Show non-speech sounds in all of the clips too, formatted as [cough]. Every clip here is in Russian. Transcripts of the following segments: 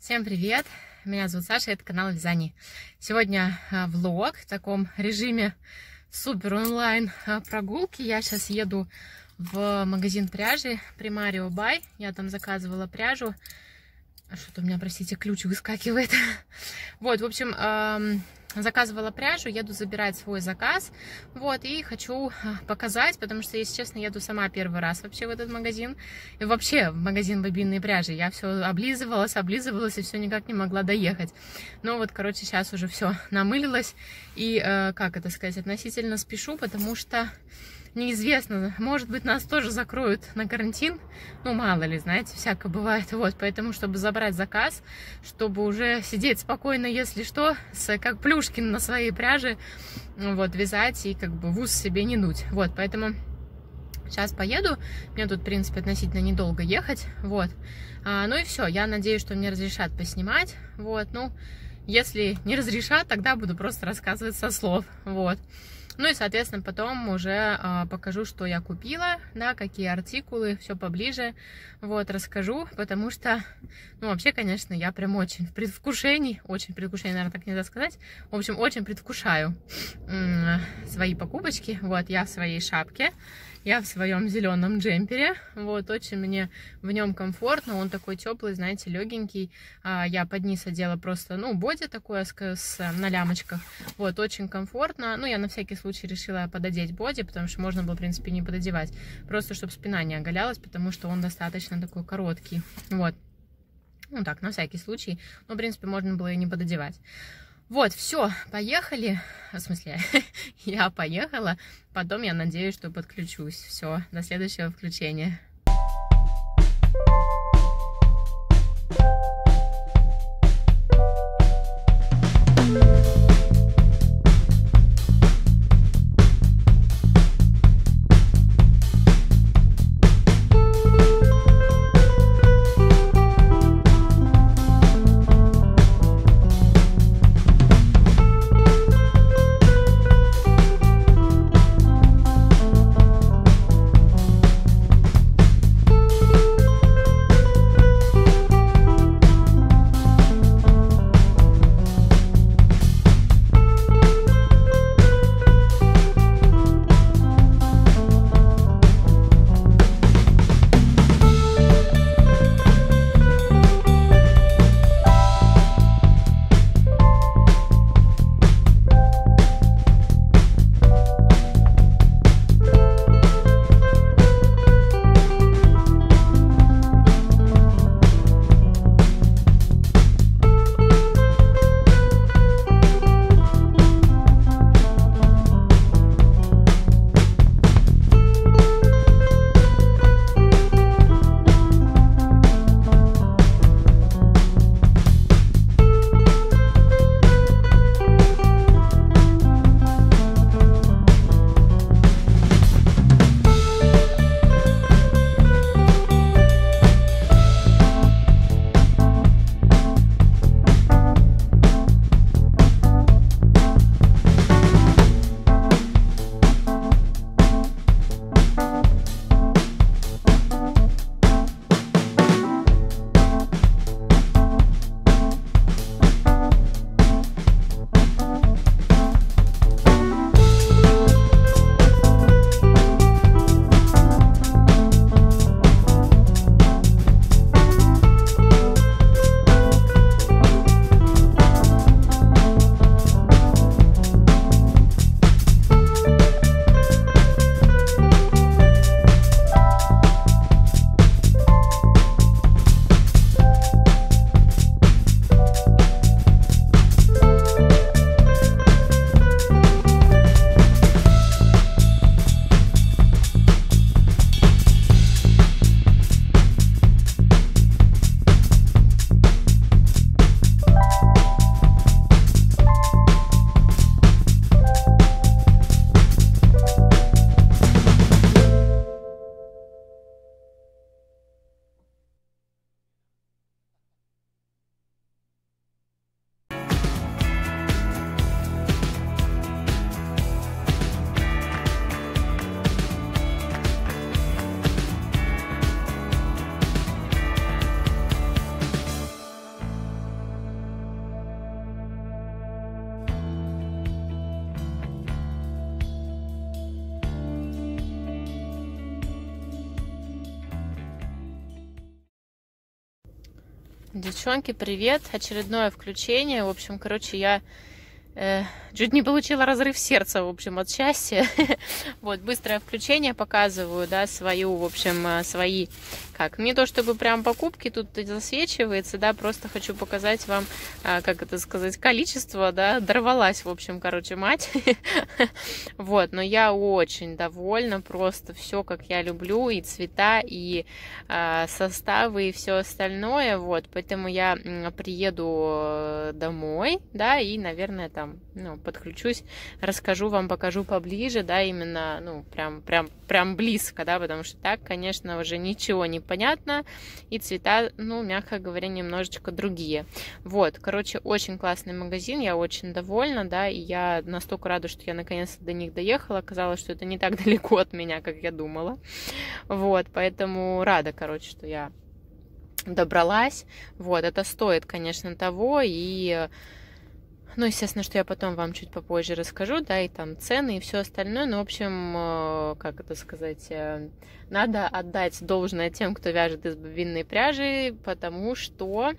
Всем привет! Меня зовут Саша, это канал Вязани. Сегодня а, влог в таком режиме супер онлайн а, прогулки. Я сейчас еду в магазин пряжи Primario Бай. Я там заказывала пряжу. А что-то у меня, простите, ключ выскакивает. [laughs] Вот, в общем, заказывала пряжу, еду забирать свой заказ, вот, и хочу а, показать, потому что, если честно, еду сама первый раз вообще в этот магазин, и вообще в магазин бобинной пряжи, я все облизывалась, облизывалась, и все никак не могла доехать, но ну вот, короче, сейчас уже все намылилось, и, э, как это сказать, относительно спешу, потому что неизвестно, может быть, нас тоже закроют на карантин, ну, мало ли, знаете, всякое бывает, вот, поэтому, чтобы забрать заказ, чтобы уже сидеть спокойно, если что, с, как Плюшкин на своей пряже, вот, вязать и как бы в ус себе не нуть, вот, поэтому... Сейчас поеду, мне тут, в принципе, относительно недолго ехать, вот. А, ну и все, я надеюсь, что мне разрешат поснимать, вот, ну, если не разрешат, тогда буду просто рассказывать со слов, вот. Ну и, соответственно, потом уже э, покажу, что я купила, да, какие артикулы, все поближе, вот, расскажу, потому что, ну, вообще, конечно, я прям очень в предвкушении, очень предвкушении, наверное, так нельзя сказать, в общем, очень предвкушаю э, свои покупочки, вот, я в своей шапке, я в своем зеленом джемпере. Вот, очень мне в нем комфортно. Он такой теплый, знаете, легенький. А, я под низ одела просто, ну, боди такое с, с, на лямочках. Вот, очень комфортно. Ну, я на всякий случай решила пододеть боди, потому что можно было, в принципе, не пододевать. Просто, чтобы спина не оголялась, потому что он достаточно такой короткий. Вот. Ну так, на всякий случай. Но, ну, в принципе, можно было и не пододевать. Вот, все, поехали. А, в смысле, [laughs] я поехала. Потом я надеюсь, что подключусь. Все, до следующего включения. thank you Девчонки, привет! Очередное включение. В общем, короче, я э, чуть не получила разрыв сердца, в общем, от счастья. [laughs] вот, быстрое включение показываю, да, свою, в общем, э, свои так, не то чтобы прям покупки тут засвечивается, да, просто хочу показать вам, а, как это сказать, количество, да, дорвалась, в общем, короче, мать. [laughs] Вот, но я очень довольна, просто все, как я люблю, и цвета, и а, составы, и все остальное, вот, поэтому я приеду э, домой, да, и, наверное, там, ну, подключусь, расскажу вам, покажу поближе, да, именно, ну, прям, прям, прям близко, да, потому что так, конечно, уже ничего не понятно, и цвета, ну, мягко говоря, немножечко другие. Вот, короче, очень классный магазин, я очень довольна, да, и я настолько рада, что я наконец-то до них доехала, оказалось, что это не так [laughs] далеко от меня, как я думала, вот, поэтому рада, короче, что я добралась, вот, это стоит, конечно, того, и ну, естественно, что я потом вам чуть попозже расскажу, да, и там цены и все остальное. Но, ну, в общем, э, как это сказать, э, надо отдать должное тем, кто вяжет из бобинной пряжи, потому что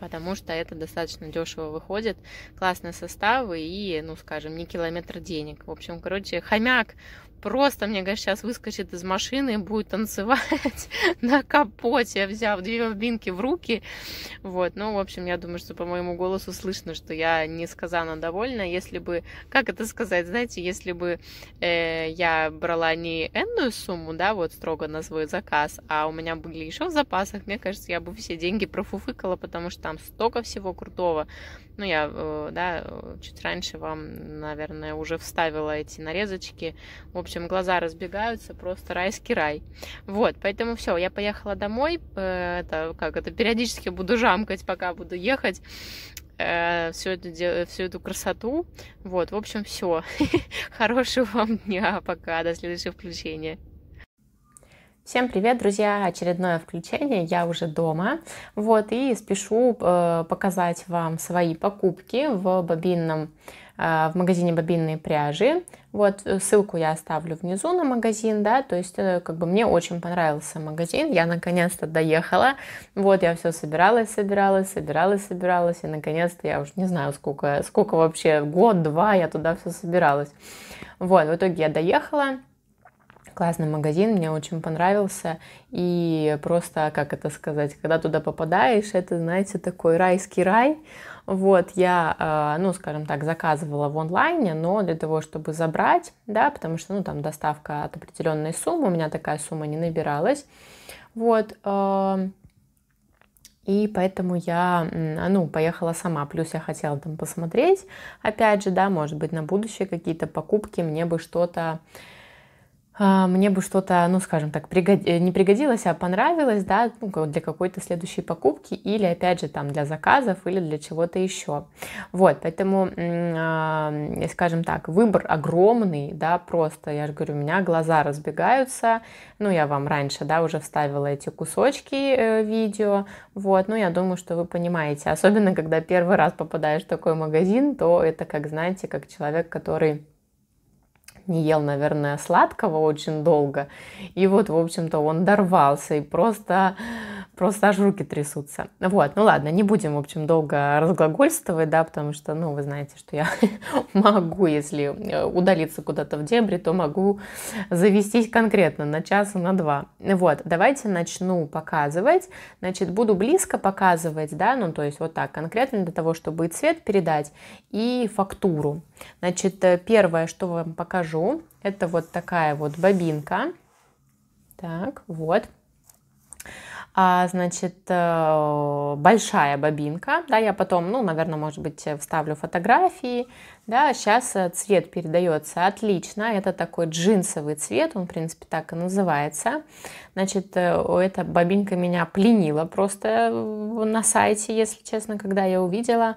потому что это достаточно дешево выходит, классные составы и, ну, скажем, не километр денег. В общем, короче, хомяк Просто, мне говорят, сейчас выскочит из машины и будет танцевать [laughs] на капоте, взяв две бинки в руки. Вот, ну, в общем, я думаю, что по моему голосу слышно, что я несказанно довольна. Если бы, как это сказать, знаете, если бы э, я брала не энную сумму, да, вот строго на свой заказ, а у меня были еще в запасах, мне кажется, я бы все деньги профуфыкала, потому что там столько всего крутого. Ну, я, э, да, чуть раньше вам, наверное, уже вставила эти нарезочки. В общем, общем, глаза разбегаются, просто райский рай. Вот, поэтому все, я поехала домой, э, это, как это, периодически буду жамкать, пока буду ехать, э, всю, эту, всю эту красоту. Вот, в общем, все. [laughs] Хорошего вам дня, пока, до следующего включения. Всем привет, друзья! Очередное включение, я уже дома. Вот, и спешу э, показать вам свои покупки в бобинном а, в магазине бобинные пряжи. Вот э, ссылку я оставлю внизу на магазин, да, то есть э, как бы мне очень понравился магазин, я наконец-то доехала, вот я все собиралась, собиралась, собиралась, собиралась, и наконец-то я уже не знаю сколько, сколько вообще, год-два я туда все собиралась. Вот, в итоге я доехала, Классный магазин, мне очень понравился. И просто, как это сказать, когда туда попадаешь, это, знаете, такой райский рай. Вот, я, а, ну, скажем так, заказывала в онлайне, но для того, чтобы забрать, да, потому что, ну, там доставка от определенной суммы, у меня такая сумма не набиралась. Вот, а, и поэтому я, а, ну, поехала сама. Плюс я хотела там посмотреть, опять же, да, может быть, на будущее какие-то покупки мне бы что-то а, мне бы что-то, ну, скажем так, пригод... Э, не пригодилось, а понравилось, да, ну, для какой-то следующей покупки или, опять же, там, для заказов или для чего-то еще. Вот, поэтому, а, скажем так, выбор огромный, да, просто, я же говорю, у меня глаза разбегаются, ну, я вам раньше, да, уже вставила эти кусочки э, видео, вот, ну, я думаю, что вы понимаете, особенно, когда первый раз попадаешь в такой магазин, то это, как, знаете, как человек, который не ел, наверное, сладкого очень долго. И вот, в общем-то, он дорвался и просто просто аж руки трясутся. Вот, ну ладно, не будем, в общем, долго разглагольствовать, да, потому что, ну, вы знаете, что я [laughs] могу, если э, удалиться куда-то в дебри, то могу завестись конкретно на час и на два. Вот, давайте начну показывать. Значит, буду близко показывать, да, ну, то есть вот так, конкретно для того, чтобы и цвет передать, и фактуру. Значит, э, первое, что вам покажу, это вот такая вот бобинка. Так, вот. А значит, э, большая бобинка, да, я потом, ну, наверное, может быть, э, вставлю фотографии, да, сейчас э, цвет передается отлично, это такой джинсовый цвет, он, в принципе, так и называется, значит, эта бобинка меня пленила просто на сайте, если честно, когда я увидела,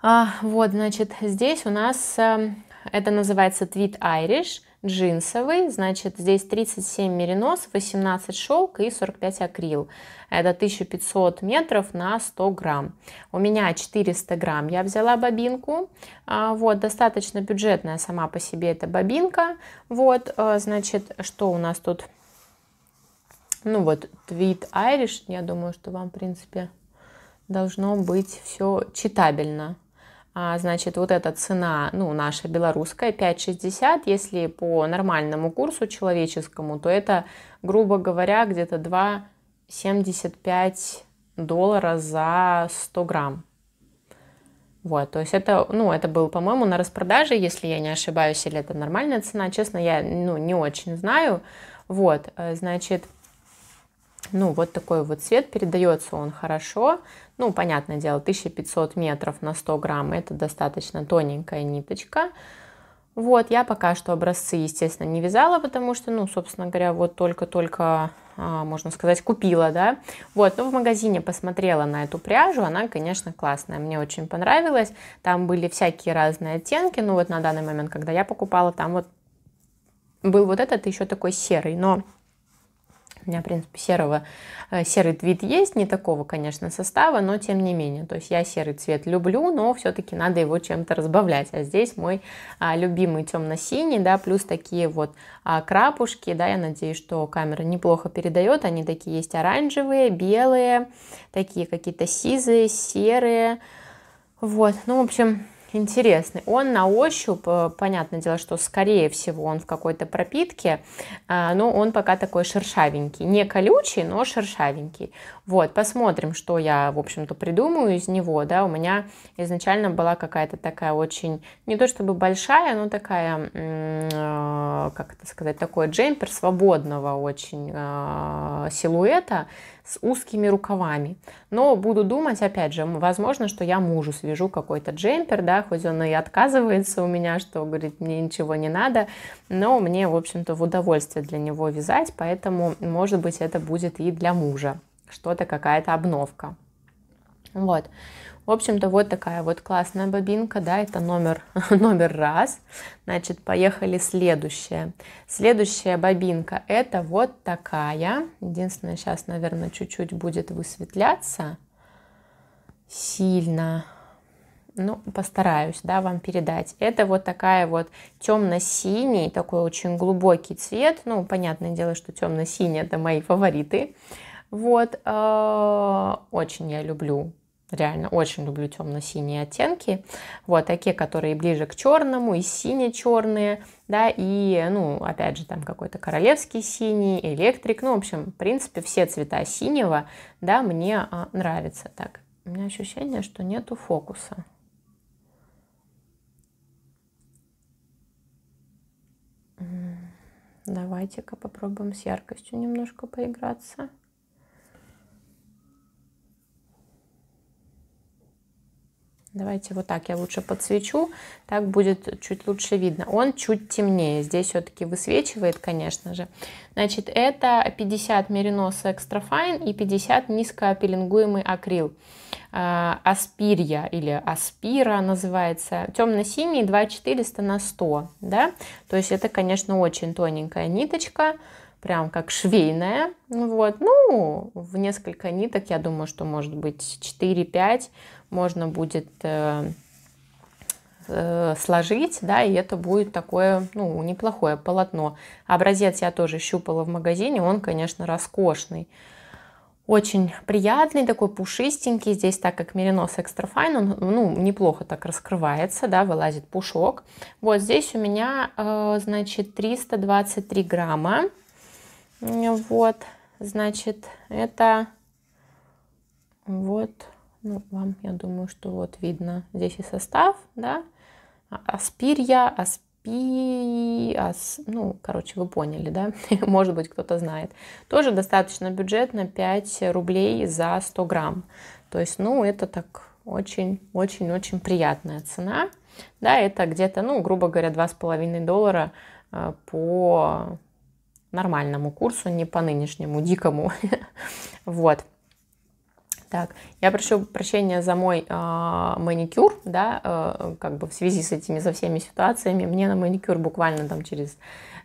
а, вот, значит, здесь у нас, это называется Tweet Irish, джинсовый, значит, здесь 37 меринос, 18 шелк и 45 акрил. Это 1500 метров на 100 грамм. У меня 400 грамм я взяла бобинку. А, вот, достаточно бюджетная сама по себе эта бобинка. Вот, э, значит, что у нас тут? Ну вот, твит Irish, я думаю, что вам, в принципе, должно быть все читабельно. А, значит, вот эта цена, ну, наша белорусская, 5,60, если по нормальному курсу человеческому, то это, грубо говоря, где-то 2,75 доллара за 100 грамм. Вот, то есть это, ну, это был, по-моему, на распродаже, если я не ошибаюсь, или это нормальная цена, честно, я, ну, не очень знаю. Вот, э, значит, ну, вот такой вот цвет передается он хорошо. Ну, понятное дело, 1500 метров на 100 грамм – это достаточно тоненькая ниточка. Вот, я пока что образцы, естественно, не вязала, потому что, ну, собственно говоря, вот только-только, а, можно сказать, купила, да. Вот, ну, в магазине посмотрела на эту пряжу, она, конечно, классная, мне очень понравилась. Там были всякие разные оттенки, ну, вот на данный момент, когда я покупала, там вот был вот этот еще такой серый, но у меня, в принципе, серого, э, серый твит есть, не такого, конечно, состава, но тем не менее. То есть я серый цвет люблю, но все-таки надо его чем-то разбавлять. А здесь мой а, любимый темно-синий, да, плюс такие вот а, крапушки, да, я надеюсь, что камера неплохо передает. Они такие есть оранжевые, белые, такие какие-то сизые, серые. Вот, ну, в общем, Интересный. Он на ощупь, э, понятное дело, что скорее всего он в какой-то пропитке, а, но он пока такой шершавенький. Не колючий, но шершавенький. Вот, посмотрим, что я, в общем-то, придумаю из него, да, у меня изначально была какая-то такая очень, не то чтобы большая, но такая, э, как это сказать, такой джемпер свободного очень э, силуэта, с узкими рукавами. Но буду думать, опять же, возможно, что я мужу свяжу какой-то джемпер, да, хоть он и отказывается у меня, что говорит, мне ничего не надо, но мне, в общем-то, в удовольствие для него вязать, поэтому, может быть, это будет и для мужа что-то, какая-то обновка. Вот. В общем-то, вот такая вот классная бобинка, да, это номер, [laughs] номер раз. Значит, поехали следующая. Следующая бобинка это вот такая. Единственное, сейчас, наверное, чуть-чуть будет высветляться сильно. Ну, постараюсь, да, вам передать. Это вот такая вот темно-синий, такой очень глубокий цвет. Ну, понятное дело, что темно-синий это мои фавориты. Вот, э, очень я люблю реально очень люблю темно-синие оттенки. Вот такие, которые ближе к черному, и сине-черные, да, и, ну, опять же, там какой-то королевский синий, электрик, ну, в общем, в принципе, все цвета синего, да, мне а, нравятся. Так, у меня ощущение, что нету фокуса. Давайте-ка попробуем с яркостью немножко поиграться. Давайте вот так я лучше подсвечу, так будет чуть лучше видно. Он чуть темнее, здесь все-таки высвечивает, конечно же. Значит, это 50 меринос экстра файн и 50 низкоапеллингуемый акрил. А, аспирья или аспира называется, темно-синий 2400 на 100, да, то есть это, конечно, очень тоненькая ниточка, прям как швейная, вот, ну, в несколько ниток, я думаю, что может быть 4-5, можно будет э, э, сложить, да, и это будет такое, ну, неплохое полотно. Образец я тоже щупала в магазине, он, конечно, роскошный. Очень приятный, такой пушистенький. Здесь, так как меринос экстрафайн, он ну, неплохо так раскрывается, да, вылазит пушок. Вот здесь у меня, э, значит, 323 грамма. Вот, значит, это вот ну, вам, я думаю, что вот видно. Здесь и состав, да? А, аспирья, аспи... Ас... Ну, короче, вы поняли, да? [laughs] Может быть, кто-то знает. Тоже достаточно бюджетно, 5 рублей за 100 грамм. То есть, ну, это так очень-очень-очень приятная цена. Да, это где-то, ну, грубо говоря, 2,5 доллара э, по нормальному курсу, не по нынешнему дикому. [laughs] вот. Так, я прошу прощения за мой э, маникюр, да, э, как бы в связи с этими, со всеми ситуациями. Мне на маникюр буквально там через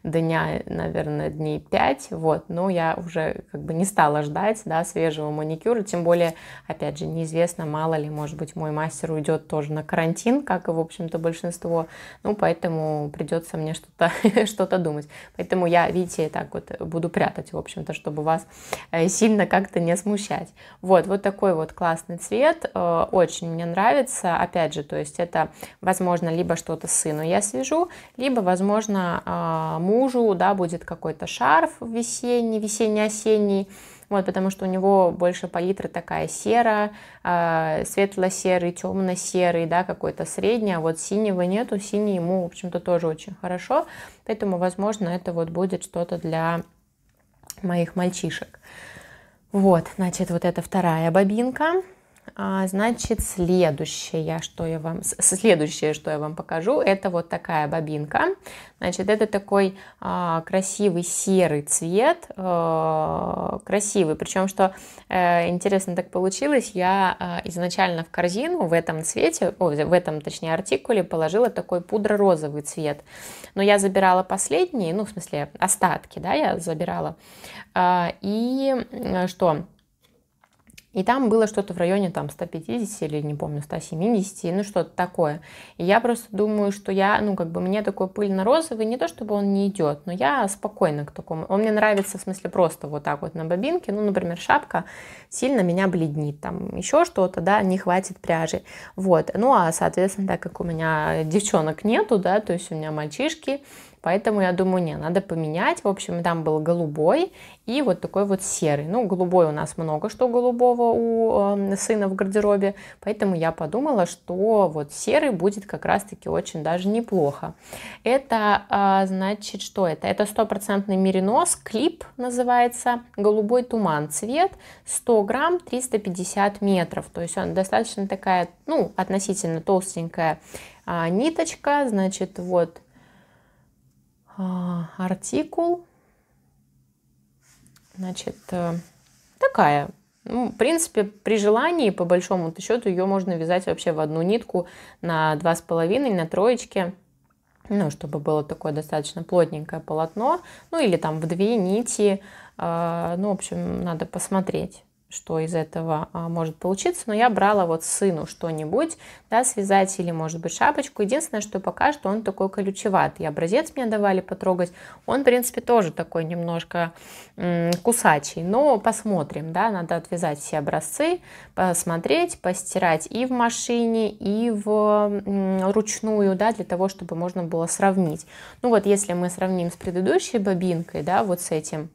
дня, наверное, дней 5, вот, но я уже как бы не стала ждать, да, свежего маникюра, тем более, опять же, неизвестно, мало ли, может быть, мой мастер уйдет тоже на карантин, как и, в общем-то, большинство, ну, поэтому придется мне что-то [laughs] что думать, поэтому я, видите, так вот буду прятать, в общем-то, чтобы вас э, сильно как-то не смущать, вот, вот такой такой вот классный цвет, э, очень мне нравится. Опять же, то есть это, возможно, либо что-то сыну я свяжу, либо, возможно, э, мужу, да, будет какой-то шарф весенний, весенне-осенний, вот, потому что у него больше палитра такая серая, э, светло-серый, темно-серый, да, какой-то средний, а вот синего нету, синий ему, в общем-то, тоже очень хорошо, поэтому, возможно, это вот будет что-то для моих мальчишек. Вот, значит, вот это вторая бобинка. А, значит, следующее, что я вам, следующее, что я вам покажу, это вот такая бобинка. Значит, это такой а, красивый серый цвет, а, красивый. Причем, что а, интересно так получилось, я а, изначально в корзину в этом цвете, о, в этом, точнее, артикуле положила такой пудро-розовый цвет. Но я забирала последние, ну, в смысле, остатки, да, я забирала. А, и что? И там было что-то в районе там 150 или, не помню, 170, ну что-то такое. И я просто думаю, что я, ну как бы мне такой пыльно-розовый, не то чтобы он не идет, но я спокойно к такому. Он мне нравится, в смысле, просто вот так вот на бобинке, ну, например, шапка сильно меня бледнит, там еще что-то, да, не хватит пряжи. Вот, ну а, соответственно, так как у меня девчонок нету, да, то есть у меня мальчишки, Поэтому я думаю, не, надо поменять. В общем, там был голубой и вот такой вот серый. Ну, голубой у нас много что голубого белого у эм, сына в гардеробе, поэтому я подумала, что вот серый будет как раз-таки очень даже неплохо. Это а, значит, что это? Это стопроцентный меринос, клип называется, голубой туман, цвет 100 грамм 350 метров, то есть он достаточно такая, ну, относительно толстенькая а, ниточка, значит, вот а, артикул, значит, э, такая ну, в принципе, при желании, по большому счету, ее можно вязать вообще в одну нитку на 2,5, на троечке. Ну, чтобы было такое достаточно плотненькое полотно. Ну, или там в две нити. А, ну, в общем, надо посмотреть что из этого а, может получиться, но я брала вот сыну что-нибудь, да, связать или, может быть, шапочку. Единственное, что пока что он такой колючеватый. Образец мне давали потрогать. Он, в принципе, тоже такой немножко кусачий, но посмотрим, да, надо отвязать все образцы, посмотреть, постирать и в машине, и в ручную, да, для того, чтобы можно было сравнить. Ну вот, если мы сравним с предыдущей бобинкой, да, вот с этим,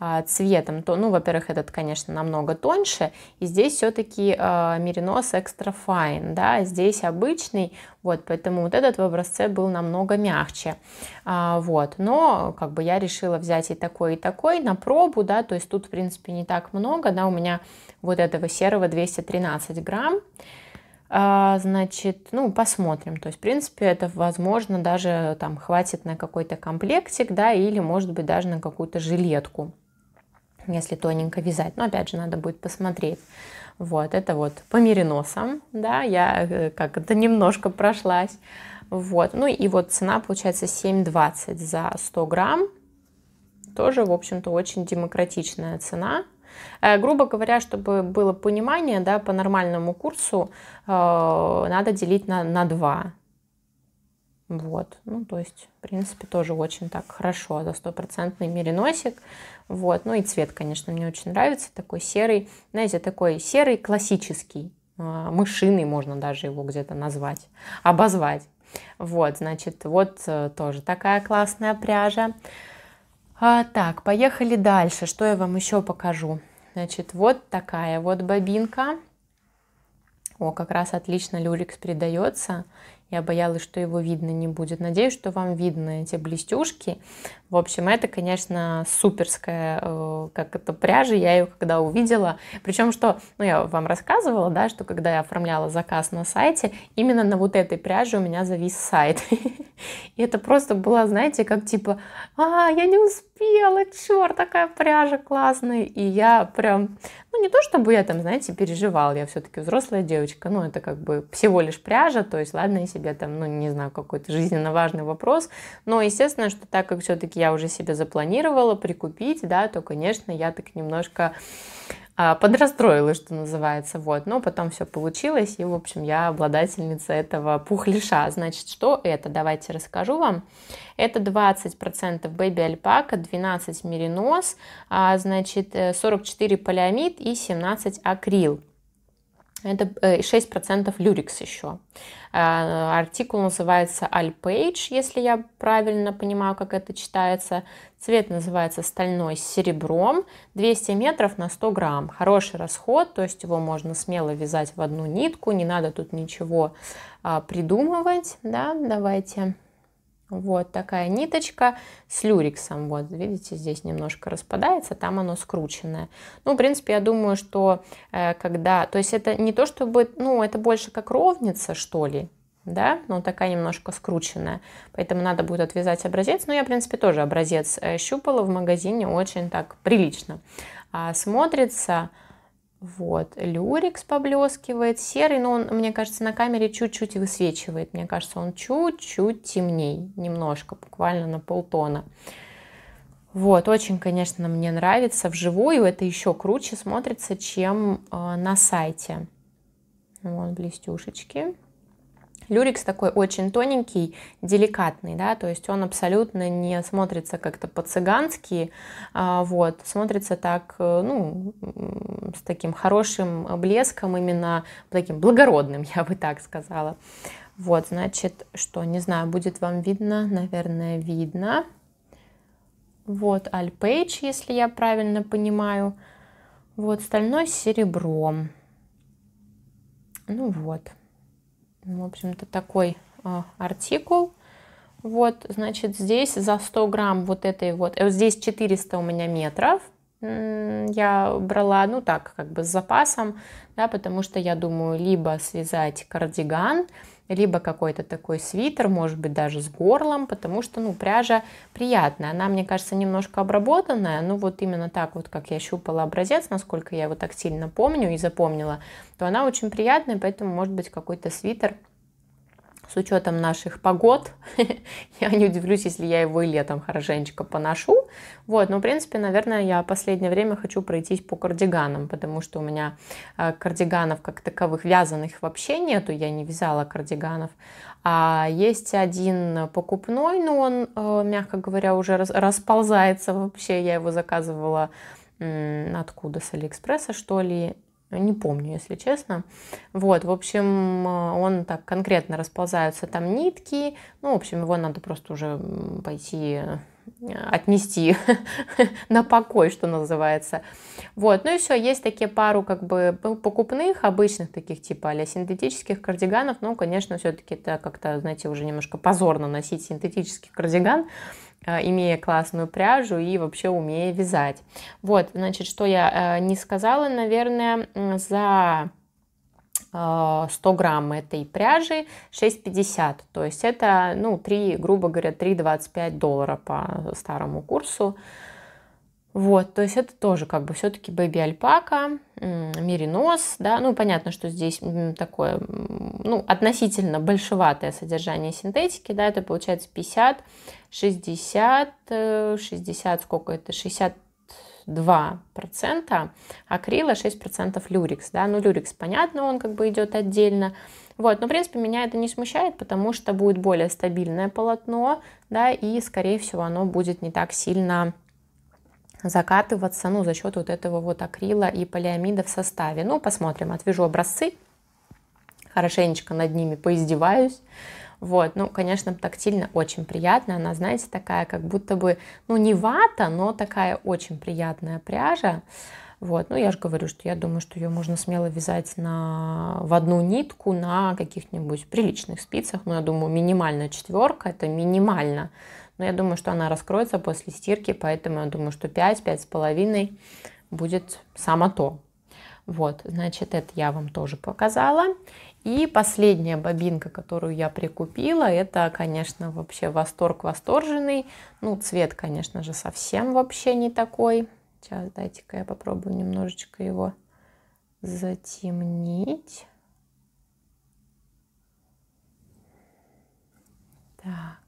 а, цветом, то, ну, во-первых, этот, конечно, намного тоньше, и здесь все-таки э, а, меринос экстра файн, да, здесь обычный, вот, поэтому вот этот в образце был намного мягче, а, вот, но, как бы, я решила взять и такой, и такой на пробу, да, то есть тут, в принципе, не так много, да, у меня вот этого серого 213 грамм, а, значит, ну, посмотрим. То есть, в принципе, это, возможно, даже там хватит на какой-то комплектик, да, или, может быть, даже на какую-то жилетку если тоненько вязать. Но опять же, надо будет посмотреть. Вот, это вот по мериносам, да, я э, как-то немножко прошлась. Вот, ну и вот цена получается 7,20 за 100 грамм. Тоже, в общем-то, очень демократичная цена. Э, грубо говоря, чтобы было понимание, да, по нормальному курсу э, надо делить на, на 2. Вот, ну, то есть, в принципе, тоже очень так хорошо за стопроцентный мериносик. Вот, ну и цвет, конечно, мне очень нравится, такой серый, знаете, такой серый классический, а, мышиный, можно даже его где-то назвать, обозвать. Вот, значит, вот э, тоже такая классная пряжа. А, так, поехали дальше. Что я вам еще покажу? Значит, вот такая вот бобинка. О, как раз отлично люрикс передается. Я боялась, что его видно не будет. Надеюсь, что вам видно эти блестюшки. В общем, это, конечно, суперская э, как это пряжа. Я ее когда увидела, причем что, ну я вам рассказывала, да, что когда я оформляла заказ на сайте, именно на вот этой пряже у меня завис сайт. [laughs] И это просто было, знаете, как типа, а, я не успела, черт, такая пряжа классная. И я прям, ну не то чтобы я там, знаете, переживала, я все-таки взрослая девочка, ну это как бы всего лишь пряжа, то есть ладно, я себе там, ну не знаю, какой-то жизненно важный вопрос, но естественно, что так как все-таки я уже себе запланировала прикупить, да, то, конечно, я так немножко а, подрастроила, что называется, вот, но потом все получилось, и, в общем, я обладательница этого пухлиша. Значит, что это? Давайте расскажу вам. Это 20% бэби альпака, 12 меринос, значит, 44 э, полиамид и 17 акрил. Это 6% э, Люрикс еще. А, артикул называется Alpage, если я правильно понимаю, как это читается. Цвет называется стальной с серебром. 200 метров на 100 грамм. Хороший расход, то есть его можно смело вязать в одну нитку. Не надо тут ничего а, придумывать. Да, давайте вот такая ниточка с люриксом. Вот, видите, здесь немножко распадается, там оно скрученное. Ну, в принципе, я думаю, что э, когда... То есть это не то чтобы... Ну, это больше как ровница, что ли, да, но такая немножко скрученная. Поэтому надо будет отвязать образец. Но ну, я, в принципе, тоже образец э, щупала в магазине. Очень так прилично а, смотрится. Смотрится. Вот, люрикс поблескивает, серый, но он, мне кажется, на камере чуть-чуть высвечивает. Мне кажется, он чуть-чуть темней, немножко, буквально на полтона. Вот, очень, конечно, мне нравится. Вживую это еще круче смотрится, чем э, на сайте. Вот, блестюшечки. Люрикс такой очень тоненький, деликатный, да, то есть он абсолютно не смотрится как-то по-цыгански, а, вот, смотрится так, э, ну, с таким хорошим блеском, именно таким благородным, [laughs] я бы так сказала. Вот, значит, что, не знаю, будет вам видно, наверное, видно. Вот альпейдж, если я правильно понимаю. Вот стальной с серебром. Ну вот. В общем-то, такой э, артикул. Вот, значит, здесь за 100 грамм вот этой вот, э, здесь 400 у меня метров, я брала, ну так, как бы с запасом, да, потому что я думаю, либо связать кардиган, либо какой-то такой свитер, может быть, даже с горлом, потому что, ну, пряжа приятная. Она, мне кажется, немножко обработанная, ну, вот именно так вот, как я щупала образец, насколько я его так сильно помню и запомнила, то она очень приятная, поэтому, может быть, какой-то свитер – с учетом наших погод. [laughs] я не удивлюсь, если я его и летом хорошенечко поношу. Вот, но, в принципе, наверное, я последнее время хочу пройтись по кардиганам, потому что у меня э, кардиганов как таковых вязаных вообще нету, я не вязала кардиганов. А есть один покупной, но он, э, мягко говоря, уже расползается вообще. Я его заказывала откуда, с Алиэкспресса, что ли, не помню, если честно. Вот, в общем, э, он так конкретно расползаются там нитки. Ну, в общем, его надо просто уже пойти э, отнести [laughs] на покой, что называется. Вот, ну и все, есть такие пару как бы ну, покупных, обычных таких типа а синтетических кардиганов, но, ну, конечно, все-таки это как-то, знаете, уже немножко позорно носить синтетический кардиган, Э, имея классную пряжу и вообще умея вязать. Вот, значит, что я э, не сказала, наверное, за 100 э, грамм этой пряжи 6,50, то есть это, ну, 3, грубо говоря, 3,25 доллара по старому курсу. Вот, то есть это тоже как бы все-таки бэби альпака, меринос, да, ну понятно, что здесь такое, ну относительно большеватое содержание синтетики, да, это получается 50 60, 60, э, сколько это, 60 2% акрила, 6% люрикс. Да? Ну, люрикс, понятно, он как бы идет отдельно. Вот, но, в принципе, меня это не смущает, потому что будет более стабильное полотно, да, и, скорее всего, оно будет не так сильно закатываться, ну, за счет вот этого вот акрила и полиамида в составе. Ну, посмотрим, отвяжу образцы, хорошенечко над ними поиздеваюсь, вот, ну, конечно, тактильно очень приятно. Она, знаете, такая, как будто бы, ну, не вата, но такая очень приятная пряжа. Вот, ну, я же говорю, что я думаю, что ее можно смело вязать на, в одну нитку на каких-нибудь приличных спицах. Ну, я думаю, минимальная четверка, это минимально. Но я думаю, что она раскроется после стирки, поэтому я думаю, что 5, 5,5 будет само то. Вот, значит, это я вам тоже показала. И последняя бобинка, которую я прикупила, это, конечно, вообще восторг восторженный. Ну, цвет, конечно же, совсем вообще не такой. Сейчас, дайте-ка я попробую немножечко его затемнить. Так.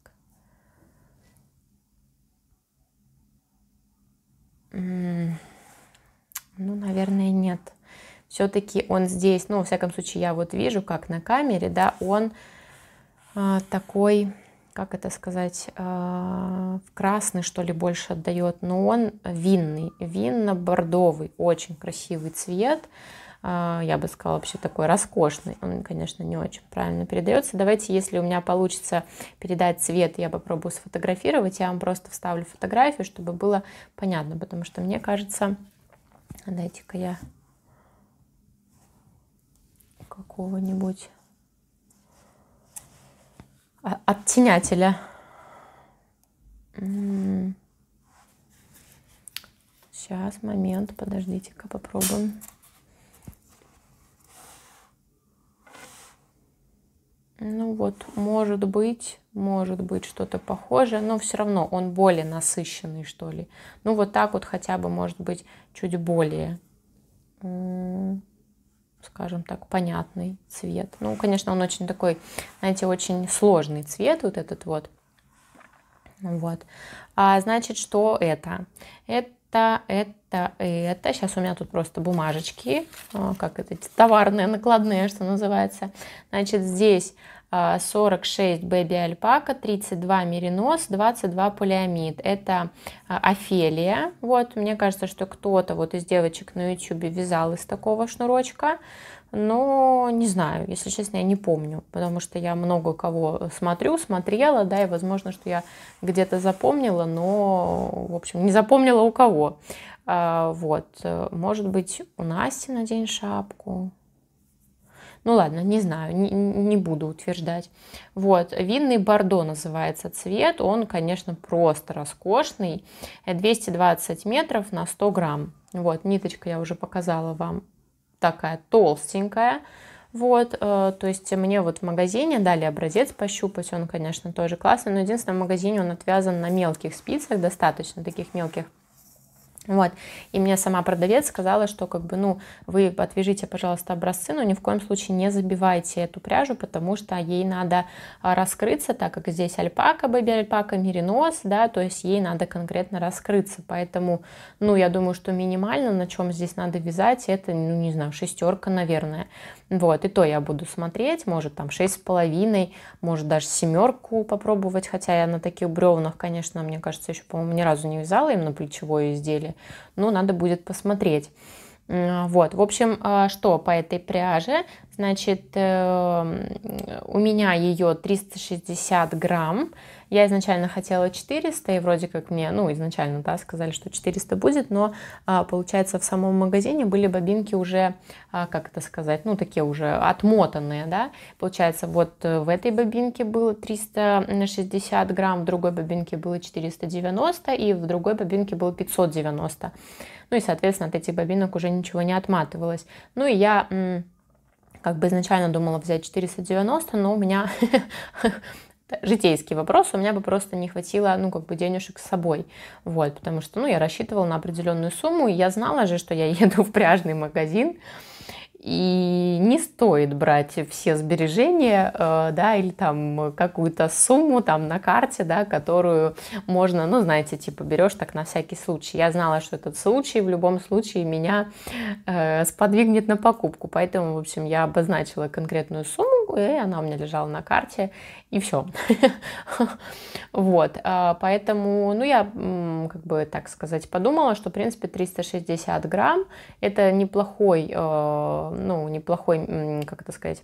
Ну, наверное, нет. Нет все-таки он здесь, ну, во всяком случае, я вот вижу, как на камере, да, он э, такой, как это сказать, э, красный, что ли, больше отдает, но он винный, винно-бордовый, очень красивый цвет, э, я бы сказала, вообще такой роскошный, он, конечно, не очень правильно передается. Давайте, если у меня получится передать цвет, я попробую сфотографировать, я вам просто вставлю фотографию, чтобы было понятно, потому что мне кажется, дайте-ка я какого-нибудь а, оттенятеля. Сейчас, момент, подождите-ка, попробуем. Ну вот, может быть, может быть что-то похожее, но все равно он более насыщенный, что ли. Ну вот так вот хотя бы, может быть, чуть более скажем так, понятный цвет. Ну, конечно, он очень такой, знаете, очень сложный цвет, вот этот вот. Вот. А значит, что это? Это, это, это. Сейчас у меня тут просто бумажечки, а, как это, товарные, накладные, что называется. Значит, здесь 46 бэби альпака, 32 меринос, 22 полиамид. Это а, Офелия. Вот, мне кажется, что кто-то вот из девочек на YouTube вязал из такого шнурочка. Но не знаю, если честно, я не помню, потому что я много кого смотрю, смотрела, да, и возможно, что я где-то запомнила, но, в общем, не запомнила у кого. А, вот, может быть, у Насти надень шапку, ну ладно, не знаю, не, не буду утверждать. Вот, винный бордо называется цвет, он, конечно, просто роскошный. 220 метров на 100 грамм. Вот, ниточка я уже показала вам, такая толстенькая. Вот, э, то есть мне вот в магазине дали образец пощупать, он, конечно, тоже классный, но единственное, в магазине он отвязан на мелких спицах, достаточно таких мелких вот. И мне сама продавец сказала, что как бы, ну, вы отвяжите, пожалуйста, образцы, но ни в коем случае не забивайте эту пряжу, потому что ей надо а, раскрыться, так как здесь альпака, бэби-альпака, меринос, да, то есть ей надо конкретно раскрыться. Поэтому, ну, я думаю, что минимально, на чем здесь надо вязать, это, ну, не знаю, шестерка, наверное. Вот, и то я буду смотреть, может, там, шесть с половиной, может, даже семерку попробовать, хотя я на таких бревнах, конечно, мне кажется, еще, по-моему, ни разу не вязала именно плечевое изделие, ли. Ну, надо будет посмотреть. Вот, в общем, а, что по этой пряже? Значит, э, у меня ее 360 грамм. Я изначально хотела 400, и вроде как мне, ну, изначально, да, сказали, что 400 будет, но а, получается в самом магазине были бобинки уже, а, как это сказать, ну, такие уже отмотанные, да. Получается, вот э, в этой бобинке было 360 грамм, в другой бобинке было 490, и в другой бобинке было 590. Ну и, соответственно, от этих бобинок уже ничего не отматывалось. Ну и я как бы изначально думала взять 490, но у меня [laughs] житейский вопрос, у меня бы просто не хватило, ну, как бы денежек с собой, вот, потому что, ну, я рассчитывала на определенную сумму, и я знала же, что я [laughs] еду в пряжный магазин, и не стоит брать все сбережения, э, да, или там какую-то сумму там на карте, да, которую можно, ну, знаете, типа берешь так на всякий случай. Я знала, что этот случай в любом случае меня э, сподвигнет на покупку, поэтому, в общем, я обозначила конкретную сумму, и она у меня лежала на карте, и все. [laughs] Вот, а, поэтому, ну, я, как бы, так сказать, подумала, что, в принципе, 360 грамм – это неплохой, э, ну, неплохой, как это сказать,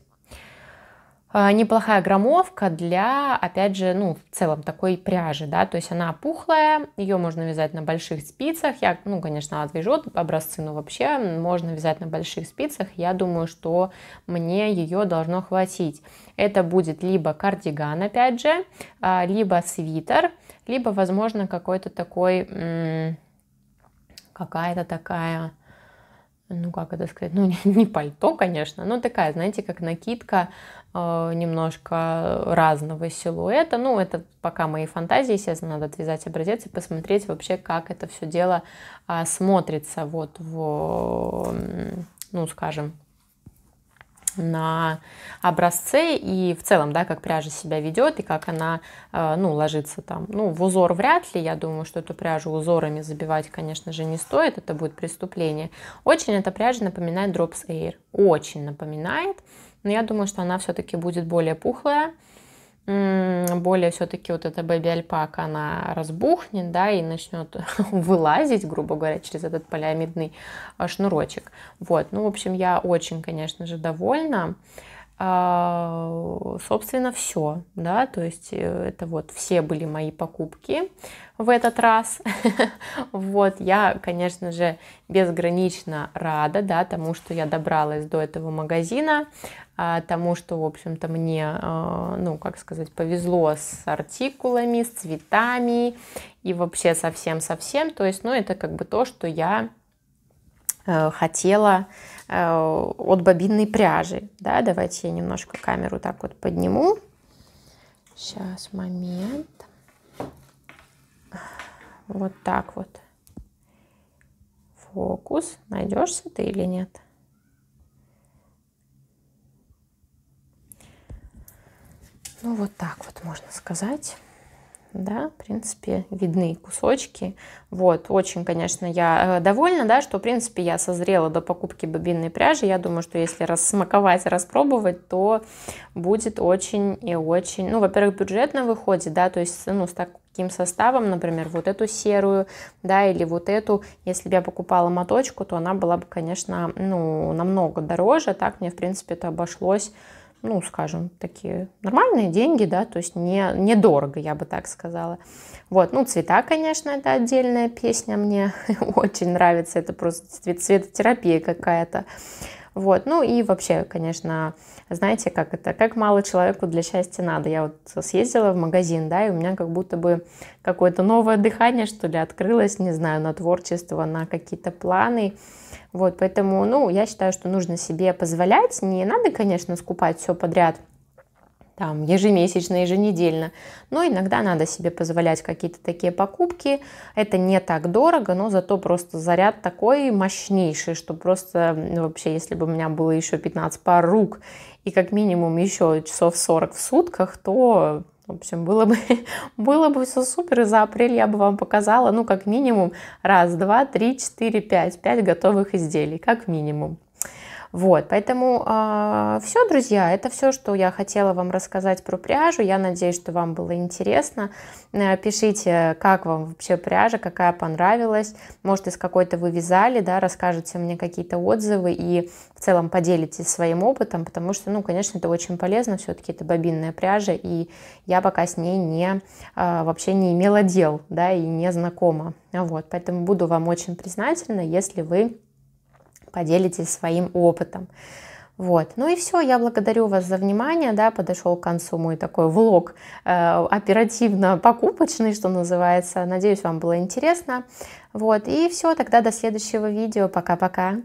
а, неплохая громовка для, опять же, ну, в целом такой пряжи, да, то есть она пухлая, ее можно вязать на больших спицах, я, ну, конечно, отвяжу образцы, но вообще можно вязать на больших спицах, я думаю, что мне ее должно хватить. Это будет либо кардиган, опять же, а, либо свитер, либо, возможно, какой-то такой, какая-то такая, ну как это сказать, ну не, [laughs] не пальто, конечно, но такая, знаете, как накидка Э, немножко разного силуэта. Ну, это пока мои фантазии, естественно, надо отвязать образец и посмотреть вообще, как это все дело а, смотрится вот в, ну, скажем, на образце и в целом, да, как пряжа себя ведет и как она, э, ну, ложится там. Ну, в узор вряд ли, я думаю, что эту пряжу узорами забивать, конечно же, не стоит, это будет преступление. Очень эта пряжа напоминает Drops Air, очень напоминает. Но я думаю, что она все-таки будет более пухлая, более все-таки вот эта бэби-альпака, она разбухнет, да, и начнет [laughs] вылазить, грубо говоря, через этот полиамидный а, шнурочек. Вот, ну, в общем, я очень, конечно же, довольна. А, собственно, все, да, то есть э, это вот все были мои покупки в этот раз, [laughs] вот, я, конечно же, безгранично рада, да, тому, что я добралась до этого магазина, а, тому, что, в общем-то, мне, а, ну, как сказать, повезло с артикулами, с цветами и вообще совсем-совсем, то есть, ну, это как бы то, что я э, хотела, Э, от бобинной пряжи. Да, давайте я немножко камеру так вот подниму. Сейчас, момент. Вот так вот. Фокус. Найдешься ты или нет? Ну, вот так вот можно сказать да, в принципе, видны кусочки. Вот, очень, конечно, я э, довольна, да, что, в принципе, я созрела до покупки бобинной пряжи. Я думаю, что если рассмаковать, распробовать, то будет очень и очень, ну, во-первых, бюджетно выходит, да, то есть, ну, с таким составом, например, вот эту серую, да, или вот эту, если бы я покупала моточку, то она была бы, конечно, ну, намного дороже, так мне, в принципе, это обошлось ну, скажем, такие нормальные деньги, да, то есть не, недорого, я бы так сказала. Вот, ну, цвета, конечно, это отдельная песня, мне [laughs] очень нравится, это просто цвет цветотерапия какая-то. Вот, ну и вообще, конечно, знаете, как это, как мало человеку для счастья надо. Я вот съездила в магазин, да, и у меня как будто бы какое-то новое дыхание, что ли, открылось, не знаю, на творчество, на какие-то планы. Вот, поэтому, ну, я считаю, что нужно себе позволять. Не надо, конечно, скупать все подряд, там, ежемесячно, еженедельно. Но иногда надо себе позволять какие-то такие покупки. Это не так дорого, но зато просто заряд такой мощнейший, что просто ну, вообще, если бы у меня было еще 15 пар рук, и как минимум еще часов 40 в сутках, то в общем, было бы, [laughs] было бы все супер, и за апрель я бы вам показала, ну, как минимум, раз, два, три, четыре, пять, пять готовых изделий, как минимум. Вот, поэтому э, а, все, друзья, это все, что я хотела вам рассказать про пряжу. Я надеюсь, что вам было интересно. Э, пишите, как вам вообще пряжа, какая понравилась. Может, из какой-то вы вязали, да, расскажите мне какие-то отзывы и в целом поделитесь своим опытом, потому что, ну, конечно, это очень полезно. Все-таки это бобинная пряжа, и я пока с ней не, э, вообще не имела дел, да, и не знакома. Вот, поэтому буду вам очень признательна, если вы поделитесь своим опытом. Вот. Ну и все, я благодарю вас за внимание, да, подошел к концу мой такой влог э, оперативно-покупочный, что называется. Надеюсь, вам было интересно. Вот, и все, тогда до следующего видео. Пока-пока.